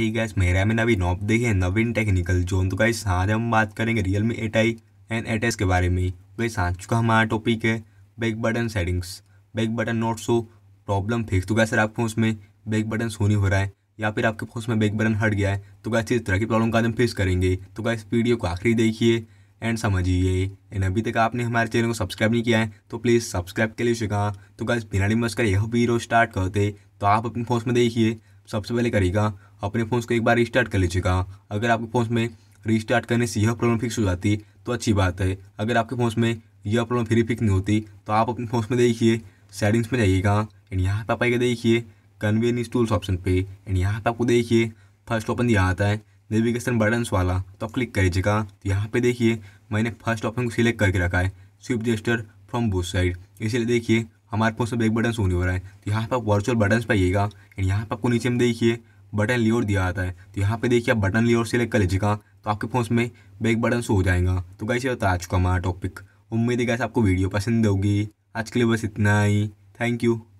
ही gas मेरा मेरा भी नॉप देखिए नवीन टेक्निकल जोन तो गाइस आज हम बात करेंगे Realme eight I and eight S के बारे में गाइस तो आज चुका हमारा टॉपिक है back button settings back button not show problem fix तो गैस सर आपको उसमें बैक बटन सो नहीं हो रहा है या फिर आपके फोन में बैक बटन हट गया है तो गैस इस तरह की प्रॉब्लम का हम फेस करेंगे तो गैस वीडियो को आखिरी देखिए एंड समझिए एंड अभी तक आपने हमारे चैनल को सब्सक्राइब नहीं किया है तो प्लीज़ सब्सक्राइब के लिए शिका तो गैस बिना मस्कर यह वीडियो स्टार्ट करते तो आप अपने फोन में देखिए सबसे पहले करिएगा अपने फ़ोन को एक बार रिस्टार्ट कर लीजिएगा अगर आपके फ़ोन में रिस्टार्ट करने से यह प्रॉब्लम फिक्स हो जाती तो अच्छी बात है अगर आपके फ़ोन में यह प्रॉब्लम फिर फिक्स नहीं होती तो आप अपने फ़ोन में देखिए सेटिंग्स में जाइएगा एंड यहाँ पर आप आएगा देखिए कन्वीनियंस टूल्स ऑप्शन पे एंड यहाँ पर आपको देखिए फर्स्ट ऑप्शन दिया आता है नेविगेशन बटन्स वाला तो आप क्लिक करिएगा तो यहाँ पे देखिए मैंने फर्स्ट ऑप्शन को सिलेक्ट करके रखा है swipe gesture from both side इसीलिए देखिए हमारे पास अब एक बटन शो नहीं हो रहा है तो यहाँ पर आप वर्चुअल बटन पाइएगा एंड यहाँ पर आपको नीचे में देखिए बटन लियोर दिया जाता है तो यहाँ पे देखिए आप बटन लियोर सेलेक्ट कर लीजिएगा तो आपके फोन में बैक बटन शो हो जाएगा तो गाइस ये होता आज का हमारा टॉपिक उम्मीद है गाइस आपको वीडियो पसंद होगी आज के लिए बस इतना ही थैंक यू